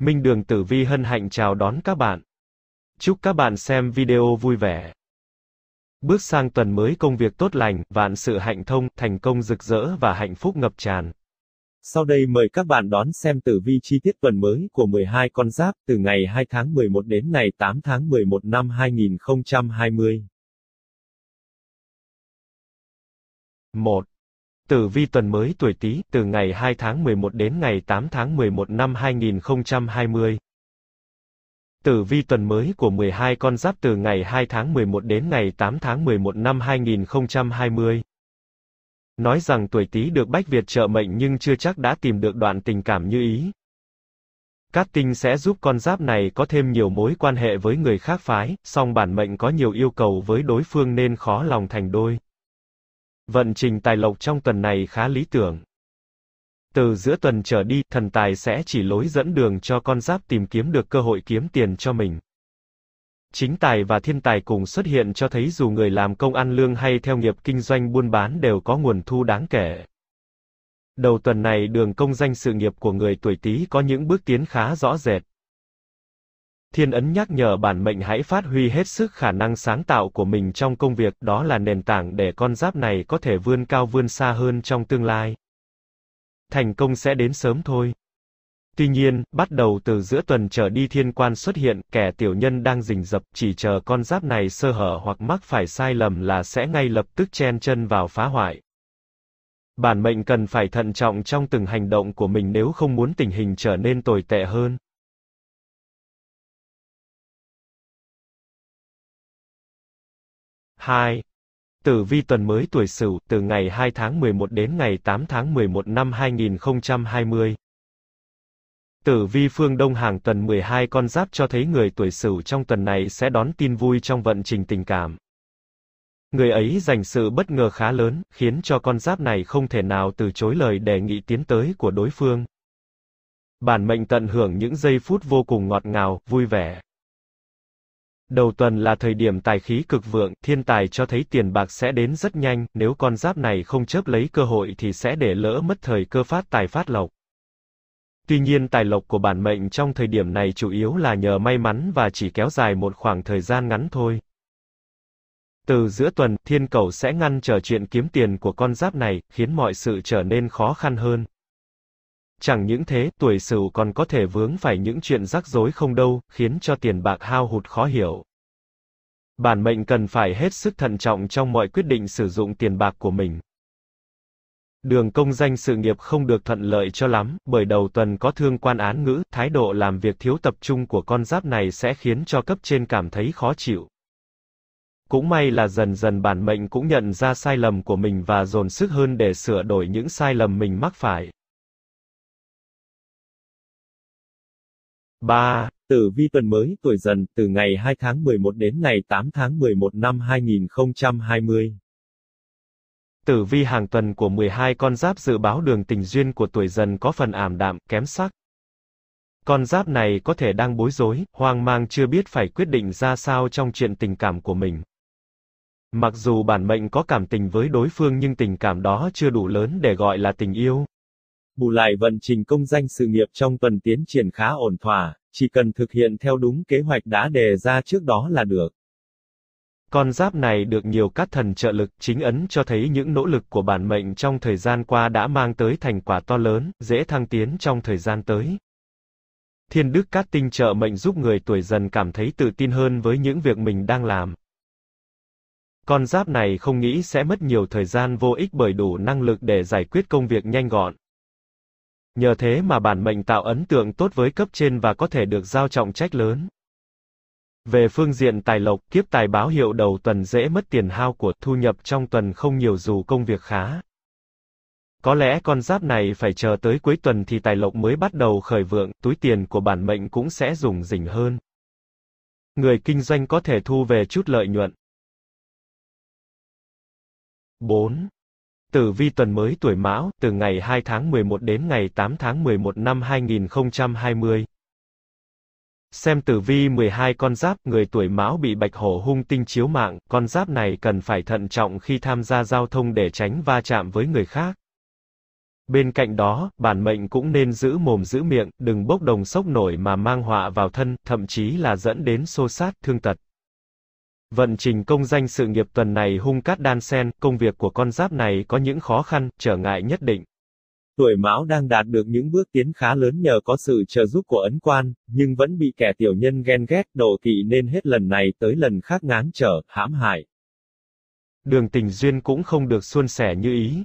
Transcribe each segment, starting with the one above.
Minh Đường Tử Vi hân hạnh chào đón các bạn. Chúc các bạn xem video vui vẻ. Bước sang tuần mới công việc tốt lành, vạn sự hạnh thông, thành công rực rỡ và hạnh phúc ngập tràn. Sau đây mời các bạn đón xem tử vi chi tiết tuần mới của 12 con giáp từ ngày 2 tháng 11 đến ngày 8 tháng 11 năm 2020. 1. Tử vi tuần mới tuổi Tý, từ ngày 2 tháng 11 đến ngày 8 tháng 11 năm 2020. Tử vi tuần mới của 12 con giáp từ ngày 2 tháng 11 đến ngày 8 tháng 11 năm 2020. Nói rằng tuổi Tý được Bách Việt trợ mệnh nhưng chưa chắc đã tìm được đoạn tình cảm như ý. Cát tinh sẽ giúp con giáp này có thêm nhiều mối quan hệ với người khác phái, song bản mệnh có nhiều yêu cầu với đối phương nên khó lòng thành đôi. Vận trình tài lộc trong tuần này khá lý tưởng. Từ giữa tuần trở đi, thần tài sẽ chỉ lối dẫn đường cho con giáp tìm kiếm được cơ hội kiếm tiền cho mình. Chính tài và thiên tài cùng xuất hiện cho thấy dù người làm công ăn lương hay theo nghiệp kinh doanh buôn bán đều có nguồn thu đáng kể. Đầu tuần này đường công danh sự nghiệp của người tuổi Tý có những bước tiến khá rõ rệt. Thiên ấn nhắc nhở bản mệnh hãy phát huy hết sức khả năng sáng tạo của mình trong công việc, đó là nền tảng để con giáp này có thể vươn cao vươn xa hơn trong tương lai. Thành công sẽ đến sớm thôi. Tuy nhiên, bắt đầu từ giữa tuần trở đi thiên quan xuất hiện, kẻ tiểu nhân đang rình rập, chỉ chờ con giáp này sơ hở hoặc mắc phải sai lầm là sẽ ngay lập tức chen chân vào phá hoại. Bản mệnh cần phải thận trọng trong từng hành động của mình nếu không muốn tình hình trở nên tồi tệ hơn. 2. Tử vi tuần mới tuổi Sửu, từ ngày 2 tháng 11 đến ngày 8 tháng 11 năm 2020. Tử vi phương Đông hàng tuần 12 con giáp cho thấy người tuổi Sửu trong tuần này sẽ đón tin vui trong vận trình tình cảm. Người ấy dành sự bất ngờ khá lớn, khiến cho con giáp này không thể nào từ chối lời đề nghị tiến tới của đối phương. Bản mệnh tận hưởng những giây phút vô cùng ngọt ngào, vui vẻ. Đầu tuần là thời điểm tài khí cực vượng, thiên tài cho thấy tiền bạc sẽ đến rất nhanh, nếu con giáp này không chớp lấy cơ hội thì sẽ để lỡ mất thời cơ phát tài phát lộc. Tuy nhiên tài lộc của bản mệnh trong thời điểm này chủ yếu là nhờ may mắn và chỉ kéo dài một khoảng thời gian ngắn thôi. Từ giữa tuần, thiên cầu sẽ ngăn trở chuyện kiếm tiền của con giáp này, khiến mọi sự trở nên khó khăn hơn. Chẳng những thế, tuổi sửu còn có thể vướng phải những chuyện rắc rối không đâu, khiến cho tiền bạc hao hụt khó hiểu. Bản mệnh cần phải hết sức thận trọng trong mọi quyết định sử dụng tiền bạc của mình. Đường công danh sự nghiệp không được thuận lợi cho lắm, bởi đầu tuần có thương quan án ngữ, thái độ làm việc thiếu tập trung của con giáp này sẽ khiến cho cấp trên cảm thấy khó chịu. Cũng may là dần dần bản mệnh cũng nhận ra sai lầm của mình và dồn sức hơn để sửa đổi những sai lầm mình mắc phải. 3. Tử vi tuần mới tuổi dần, từ ngày 2 tháng 11 đến ngày 8 tháng 11 năm 2020. Tử vi hàng tuần của 12 con giáp dự báo đường tình duyên của tuổi dần có phần ảm đạm, kém sắc. Con giáp này có thể đang bối rối, hoang mang chưa biết phải quyết định ra sao trong chuyện tình cảm của mình. Mặc dù bản mệnh có cảm tình với đối phương nhưng tình cảm đó chưa đủ lớn để gọi là tình yêu, bù lại vận trình công danh sự nghiệp trong tuần tiến triển khá ổn thỏa, chỉ cần thực hiện theo đúng kế hoạch đã đề ra trước đó là được. Con giáp này được nhiều các thần trợ lực chính ấn cho thấy những nỗ lực của bản mệnh trong thời gian qua đã mang tới thành quả to lớn, dễ thăng tiến trong thời gian tới. Thiên đức cát tinh trợ mệnh giúp người tuổi dần cảm thấy tự tin hơn với những việc mình đang làm. Con giáp này không nghĩ sẽ mất nhiều thời gian vô ích bởi đủ năng lực để giải quyết công việc nhanh gọn. Nhờ thế mà bản mệnh tạo ấn tượng tốt với cấp trên và có thể được giao trọng trách lớn. Về phương diện tài lộc, kiếp tài báo hiệu đầu tuần dễ mất tiền hao của thu nhập trong tuần không nhiều dù công việc khá. Có lẽ con giáp này phải chờ tới cuối tuần thì tài lộc mới bắt đầu khởi vượng, túi tiền của bản mệnh cũng sẽ dùng rỉnh hơn. Người kinh doanh có thể thu về chút lợi nhuận. 4. Tử vi tuần mới tuổi Mão, từ ngày 2 tháng 11 đến ngày 8 tháng 11 năm 2020. Xem tử vi 12 con giáp, người tuổi Mão bị bạch hổ hung tinh chiếu mạng, con giáp này cần phải thận trọng khi tham gia giao thông để tránh va chạm với người khác. Bên cạnh đó, bản mệnh cũng nên giữ mồm giữ miệng, đừng bốc đồng sốc nổi mà mang họa vào thân, thậm chí là dẫn đến xô sát, thương tật. Vận trình công danh sự nghiệp tuần này hung cát đan sen, công việc của con giáp này có những khó khăn, trở ngại nhất định. Tuổi mão đang đạt được những bước tiến khá lớn nhờ có sự trợ giúp của ấn quan, nhưng vẫn bị kẻ tiểu nhân ghen ghét đổ kỵ nên hết lần này tới lần khác ngán trở, hãm hại. Đường tình duyên cũng không được suôn sẻ như ý.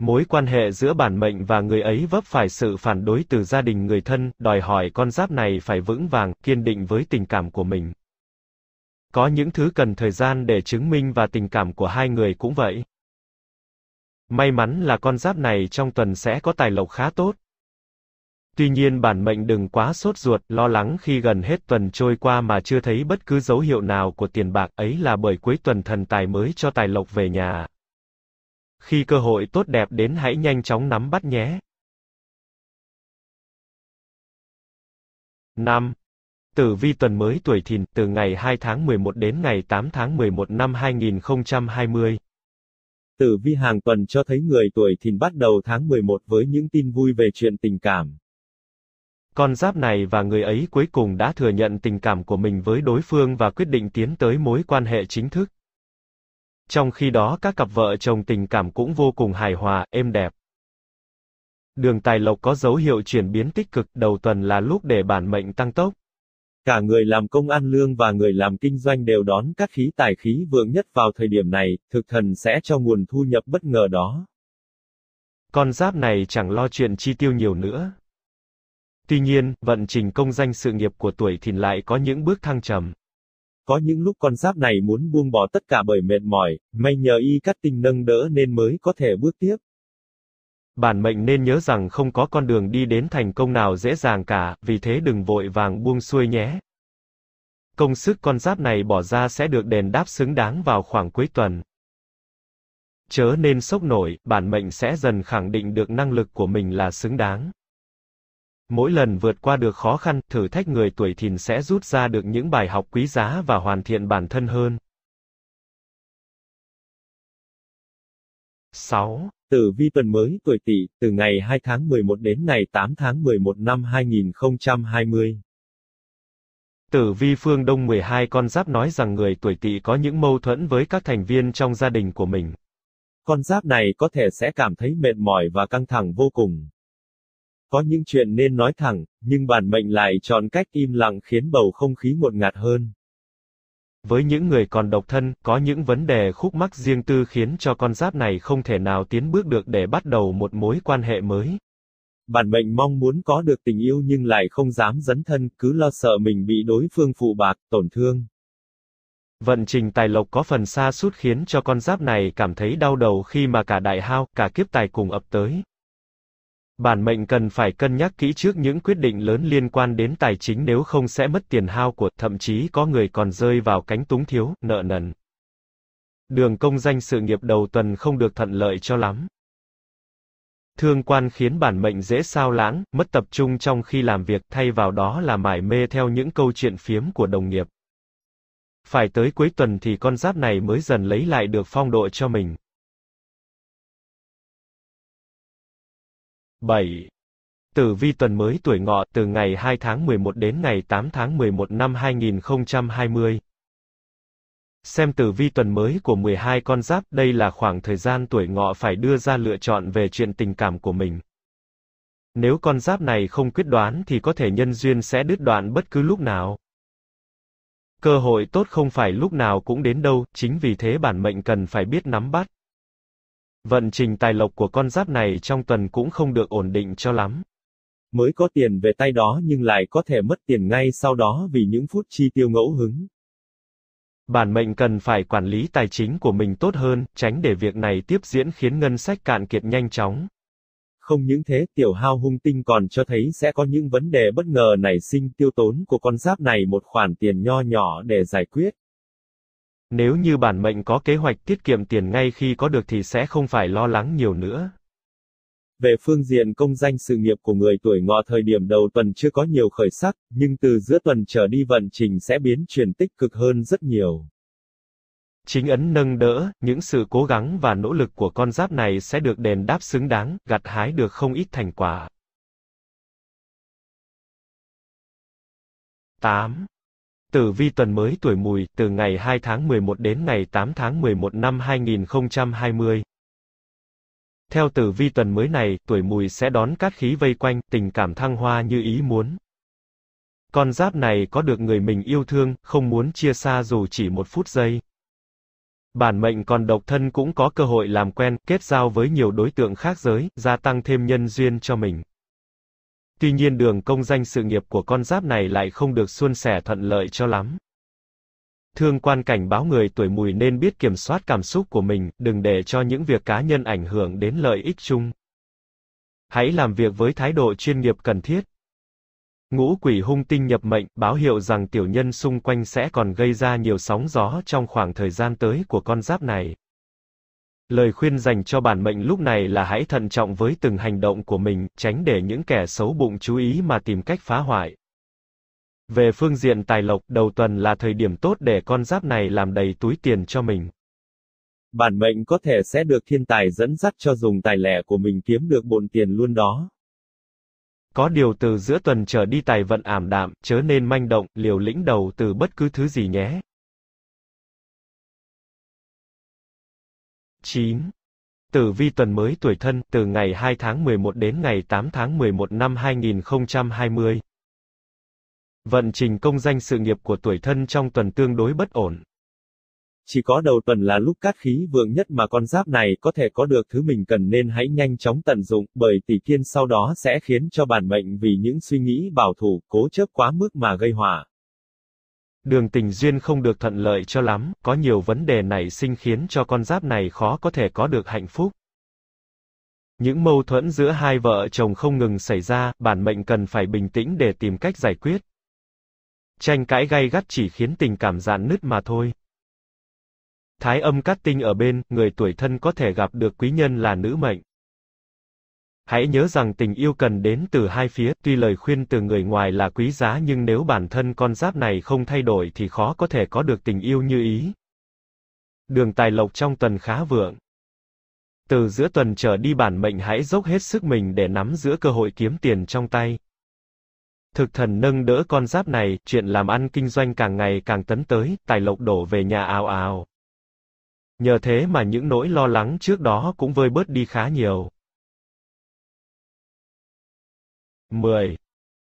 Mối quan hệ giữa bản mệnh và người ấy vấp phải sự phản đối từ gia đình người thân, đòi hỏi con giáp này phải vững vàng, kiên định với tình cảm của mình. Có những thứ cần thời gian để chứng minh và tình cảm của hai người cũng vậy. May mắn là con giáp này trong tuần sẽ có tài lộc khá tốt. Tuy nhiên bản mệnh đừng quá sốt ruột, lo lắng khi gần hết tuần trôi qua mà chưa thấy bất cứ dấu hiệu nào của tiền bạc ấy là bởi cuối tuần thần tài mới cho tài lộc về nhà. Khi cơ hội tốt đẹp đến hãy nhanh chóng nắm bắt nhé. 5. Tử vi tuần mới tuổi thìn, từ ngày 2 tháng 11 đến ngày 8 tháng 11 năm 2020. Tử vi hàng tuần cho thấy người tuổi thìn bắt đầu tháng 11 với những tin vui về chuyện tình cảm. Con giáp này và người ấy cuối cùng đã thừa nhận tình cảm của mình với đối phương và quyết định tiến tới mối quan hệ chính thức. Trong khi đó các cặp vợ chồng tình cảm cũng vô cùng hài hòa, êm đẹp. Đường tài lộc có dấu hiệu chuyển biến tích cực, đầu tuần là lúc để bản mệnh tăng tốc. Cả người làm công ăn lương và người làm kinh doanh đều đón các khí tài khí vượng nhất vào thời điểm này, thực thần sẽ cho nguồn thu nhập bất ngờ đó. Con giáp này chẳng lo chuyện chi tiêu nhiều nữa. Tuy nhiên, vận trình công danh sự nghiệp của tuổi thìn lại có những bước thăng trầm. Có những lúc con giáp này muốn buông bỏ tất cả bởi mệt mỏi, may nhờ y cắt tinh nâng đỡ nên mới có thể bước tiếp. Bản mệnh nên nhớ rằng không có con đường đi đến thành công nào dễ dàng cả, vì thế đừng vội vàng buông xuôi nhé. Công sức con giáp này bỏ ra sẽ được đền đáp xứng đáng vào khoảng cuối tuần. Chớ nên sốc nổi, bản mệnh sẽ dần khẳng định được năng lực của mình là xứng đáng. Mỗi lần vượt qua được khó khăn, thử thách người tuổi thìn sẽ rút ra được những bài học quý giá và hoàn thiện bản thân hơn. 6. Tử vi tuần mới tuổi Tỵ, từ ngày 2 tháng 11 đến ngày 8 tháng 11 năm 2020. Tử vi phương Đông 12 con giáp nói rằng người tuổi Tỵ có những mâu thuẫn với các thành viên trong gia đình của mình. Con giáp này có thể sẽ cảm thấy mệt mỏi và căng thẳng vô cùng. Có những chuyện nên nói thẳng, nhưng bản mệnh lại chọn cách im lặng khiến bầu không khí ngột ngạt hơn. Với những người còn độc thân, có những vấn đề khúc mắc riêng tư khiến cho con giáp này không thể nào tiến bước được để bắt đầu một mối quan hệ mới. Bản mệnh mong muốn có được tình yêu nhưng lại không dám dấn thân, cứ lo sợ mình bị đối phương phụ bạc, tổn thương. Vận trình tài lộc có phần xa sút khiến cho con giáp này cảm thấy đau đầu khi mà cả đại hao, cả kiếp tài cùng ập tới. Bản mệnh cần phải cân nhắc kỹ trước những quyết định lớn liên quan đến tài chính nếu không sẽ mất tiền hao của, thậm chí có người còn rơi vào cánh túng thiếu, nợ nần. Đường công danh sự nghiệp đầu tuần không được thuận lợi cho lắm. Thương quan khiến bản mệnh dễ sao lãng, mất tập trung trong khi làm việc thay vào đó là mải mê theo những câu chuyện phiếm của đồng nghiệp. Phải tới cuối tuần thì con giáp này mới dần lấy lại được phong độ cho mình. 7. Tử vi tuần mới tuổi ngọ từ ngày 2 tháng 11 đến ngày 8 tháng 11 năm 2020. Xem tử vi tuần mới của 12 con giáp, đây là khoảng thời gian tuổi ngọ phải đưa ra lựa chọn về chuyện tình cảm của mình. Nếu con giáp này không quyết đoán thì có thể nhân duyên sẽ đứt đoạn bất cứ lúc nào. Cơ hội tốt không phải lúc nào cũng đến đâu, chính vì thế bản mệnh cần phải biết nắm bắt. Vận trình tài lộc của con giáp này trong tuần cũng không được ổn định cho lắm. Mới có tiền về tay đó nhưng lại có thể mất tiền ngay sau đó vì những phút chi tiêu ngẫu hứng. Bản mệnh cần phải quản lý tài chính của mình tốt hơn, tránh để việc này tiếp diễn khiến ngân sách cạn kiệt nhanh chóng. Không những thế, tiểu hao hung tinh còn cho thấy sẽ có những vấn đề bất ngờ nảy sinh tiêu tốn của con giáp này một khoản tiền nho nhỏ để giải quyết. Nếu như bản mệnh có kế hoạch tiết kiệm tiền ngay khi có được thì sẽ không phải lo lắng nhiều nữa. Về phương diện công danh sự nghiệp của người tuổi ngọ thời điểm đầu tuần chưa có nhiều khởi sắc, nhưng từ giữa tuần trở đi vận trình sẽ biến chuyển tích cực hơn rất nhiều. Chính ấn nâng đỡ, những sự cố gắng và nỗ lực của con giáp này sẽ được đền đáp xứng đáng, gặt hái được không ít thành quả. 8. Tử vi tuần mới tuổi mùi, từ ngày 2 tháng 11 đến ngày 8 tháng 11 năm 2020. Theo tử vi tuần mới này, tuổi mùi sẽ đón cát khí vây quanh, tình cảm thăng hoa như ý muốn. Con giáp này có được người mình yêu thương, không muốn chia xa dù chỉ một phút giây. Bản mệnh còn độc thân cũng có cơ hội làm quen, kết giao với nhiều đối tượng khác giới, gia tăng thêm nhân duyên cho mình. Tuy nhiên đường công danh sự nghiệp của con giáp này lại không được suôn sẻ thuận lợi cho lắm. Thương quan cảnh báo người tuổi mùi nên biết kiểm soát cảm xúc của mình, đừng để cho những việc cá nhân ảnh hưởng đến lợi ích chung. Hãy làm việc với thái độ chuyên nghiệp cần thiết. Ngũ quỷ hung tinh nhập mệnh, báo hiệu rằng tiểu nhân xung quanh sẽ còn gây ra nhiều sóng gió trong khoảng thời gian tới của con giáp này. Lời khuyên dành cho bản mệnh lúc này là hãy thận trọng với từng hành động của mình, tránh để những kẻ xấu bụng chú ý mà tìm cách phá hoại. Về phương diện tài lộc, đầu tuần là thời điểm tốt để con giáp này làm đầy túi tiền cho mình. Bản mệnh có thể sẽ được thiên tài dẫn dắt cho dùng tài lẻ của mình kiếm được bộn tiền luôn đó. Có điều từ giữa tuần trở đi tài vận ảm đạm, chớ nên manh động, liều lĩnh đầu từ bất cứ thứ gì nhé. 9. Tử vi tuần mới tuổi thân từ ngày 2 tháng 11 đến ngày 8 tháng 11 năm 2020. Vận trình công danh sự nghiệp của tuổi thân trong tuần tương đối bất ổn. Chỉ có đầu tuần là lúc cát khí vượng nhất mà con giáp này có thể có được thứ mình cần nên hãy nhanh chóng tận dụng, bởi tỷ kiên sau đó sẽ khiến cho bản mệnh vì những suy nghĩ bảo thủ, cố chấp quá mức mà gây hỏa. Đường tình duyên không được thuận lợi cho lắm, có nhiều vấn đề nảy sinh khiến cho con giáp này khó có thể có được hạnh phúc. Những mâu thuẫn giữa hai vợ chồng không ngừng xảy ra, bản mệnh cần phải bình tĩnh để tìm cách giải quyết. Tranh cãi gay gắt chỉ khiến tình cảm dạn nứt mà thôi. Thái âm cát tinh ở bên, người tuổi thân có thể gặp được quý nhân là nữ mệnh. Hãy nhớ rằng tình yêu cần đến từ hai phía, tuy lời khuyên từ người ngoài là quý giá nhưng nếu bản thân con giáp này không thay đổi thì khó có thể có được tình yêu như ý. Đường tài lộc trong tuần khá vượng. Từ giữa tuần trở đi bản mệnh hãy dốc hết sức mình để nắm giữ cơ hội kiếm tiền trong tay. Thực thần nâng đỡ con giáp này, chuyện làm ăn kinh doanh càng ngày càng tấn tới, tài lộc đổ về nhà ào ào. Nhờ thế mà những nỗi lo lắng trước đó cũng vơi bớt đi khá nhiều. 10.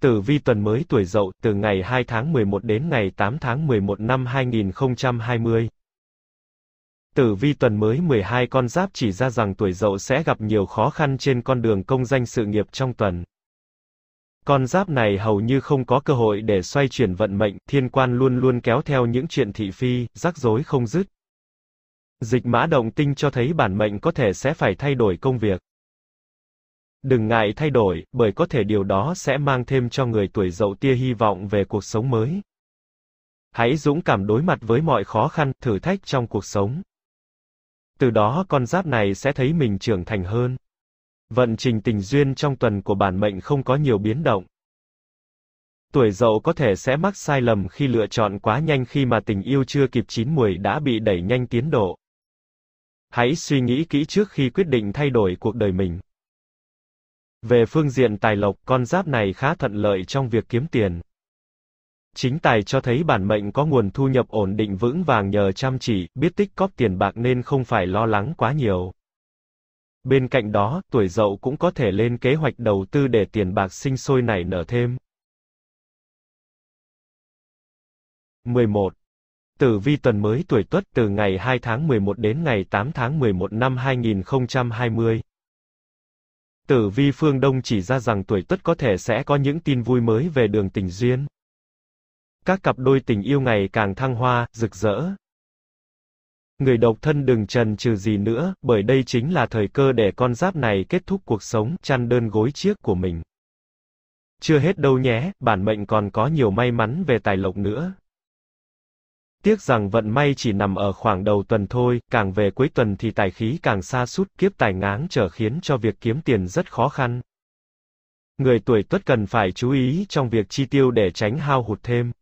Tử vi tuần mới tuổi dậu từ ngày 2 tháng 11 đến ngày 8 tháng 11 năm 2020. Tử vi tuần mới 12 con giáp chỉ ra rằng tuổi dậu sẽ gặp nhiều khó khăn trên con đường công danh sự nghiệp trong tuần. Con giáp này hầu như không có cơ hội để xoay chuyển vận mệnh, thiên quan luôn luôn kéo theo những chuyện thị phi, rắc rối không dứt. Dịch mã động tinh cho thấy bản mệnh có thể sẽ phải thay đổi công việc. Đừng ngại thay đổi, bởi có thể điều đó sẽ mang thêm cho người tuổi dậu tia hy vọng về cuộc sống mới. Hãy dũng cảm đối mặt với mọi khó khăn, thử thách trong cuộc sống. Từ đó con giáp này sẽ thấy mình trưởng thành hơn. Vận trình tình duyên trong tuần của bản mệnh không có nhiều biến động. Tuổi dậu có thể sẽ mắc sai lầm khi lựa chọn quá nhanh khi mà tình yêu chưa kịp chín mùi đã bị đẩy nhanh tiến độ. Hãy suy nghĩ kỹ trước khi quyết định thay đổi cuộc đời mình. Về phương diện tài lộc, con giáp này khá thuận lợi trong việc kiếm tiền. Chính tài cho thấy bản mệnh có nguồn thu nhập ổn định vững vàng nhờ chăm chỉ, biết tích cóp tiền bạc nên không phải lo lắng quá nhiều. Bên cạnh đó, tuổi dậu cũng có thể lên kế hoạch đầu tư để tiền bạc sinh sôi nảy nở thêm. 11. Tử vi tuần mới tuổi Tuất từ ngày 2 tháng 11 đến ngày 8 tháng 11 năm 2020. Tử vi phương Đông chỉ ra rằng tuổi Tuất có thể sẽ có những tin vui mới về đường tình duyên. Các cặp đôi tình yêu ngày càng thăng hoa, rực rỡ. Người độc thân đừng trần trừ gì nữa, bởi đây chính là thời cơ để con giáp này kết thúc cuộc sống chăn đơn gối chiếc của mình. Chưa hết đâu nhé, bản mệnh còn có nhiều may mắn về tài lộc nữa. Tiếc rằng vận may chỉ nằm ở khoảng đầu tuần thôi, càng về cuối tuần thì tài khí càng xa sút kiếp tài ngáng trở khiến cho việc kiếm tiền rất khó khăn. Người tuổi tuất cần phải chú ý trong việc chi tiêu để tránh hao hụt thêm.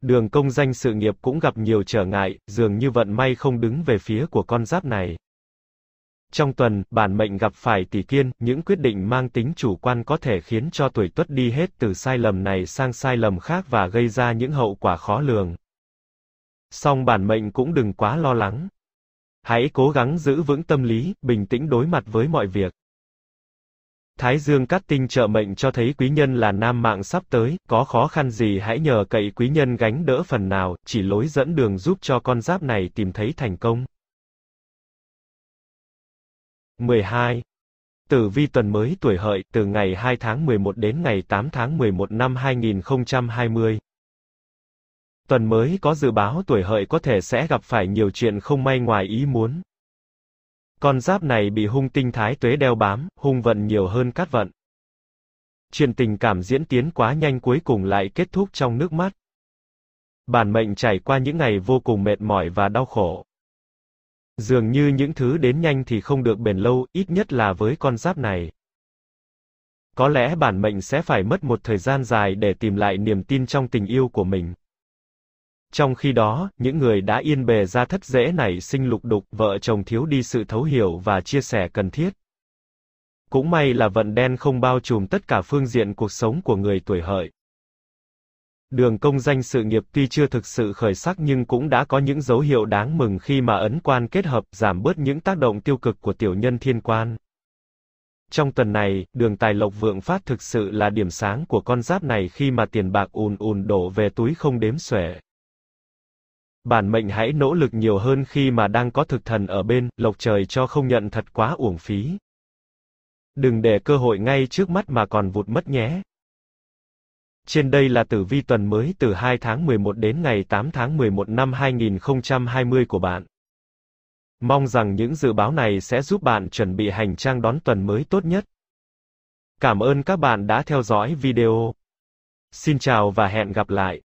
Đường công danh sự nghiệp cũng gặp nhiều trở ngại, dường như vận may không đứng về phía của con giáp này. Trong tuần, bản mệnh gặp phải tỷ kiên, những quyết định mang tính chủ quan có thể khiến cho tuổi tuất đi hết từ sai lầm này sang sai lầm khác và gây ra những hậu quả khó lường song bản mệnh cũng đừng quá lo lắng. Hãy cố gắng giữ vững tâm lý, bình tĩnh đối mặt với mọi việc. Thái Dương Cát Tinh trợ mệnh cho thấy quý nhân là nam mạng sắp tới, có khó khăn gì hãy nhờ cậy quý nhân gánh đỡ phần nào, chỉ lối dẫn đường giúp cho con giáp này tìm thấy thành công. 12. Tử vi tuần mới tuổi hợi, từ ngày 2 tháng 11 đến ngày 8 tháng 11 năm 2020. Tuần mới có dự báo tuổi hợi có thể sẽ gặp phải nhiều chuyện không may ngoài ý muốn. Con giáp này bị hung tinh thái tuế đeo bám, hung vận nhiều hơn cát vận. Chuyện tình cảm diễn tiến quá nhanh cuối cùng lại kết thúc trong nước mắt. Bản mệnh trải qua những ngày vô cùng mệt mỏi và đau khổ. Dường như những thứ đến nhanh thì không được bền lâu, ít nhất là với con giáp này. Có lẽ bản mệnh sẽ phải mất một thời gian dài để tìm lại niềm tin trong tình yêu của mình. Trong khi đó, những người đã yên bề ra thất dễ này sinh lục đục, vợ chồng thiếu đi sự thấu hiểu và chia sẻ cần thiết. Cũng may là vận đen không bao trùm tất cả phương diện cuộc sống của người tuổi hợi. Đường công danh sự nghiệp tuy chưa thực sự khởi sắc nhưng cũng đã có những dấu hiệu đáng mừng khi mà ấn quan kết hợp giảm bớt những tác động tiêu cực của tiểu nhân thiên quan. Trong tuần này, đường tài lộc vượng phát thực sự là điểm sáng của con giáp này khi mà tiền bạc ùn ùn đổ về túi không đếm xuể. Bản mệnh hãy nỗ lực nhiều hơn khi mà đang có thực thần ở bên, lộc trời cho không nhận thật quá uổng phí. Đừng để cơ hội ngay trước mắt mà còn vụt mất nhé. Trên đây là tử vi tuần mới từ 2 tháng 11 đến ngày 8 tháng 11 năm 2020 của bạn. Mong rằng những dự báo này sẽ giúp bạn chuẩn bị hành trang đón tuần mới tốt nhất. Cảm ơn các bạn đã theo dõi video. Xin chào và hẹn gặp lại.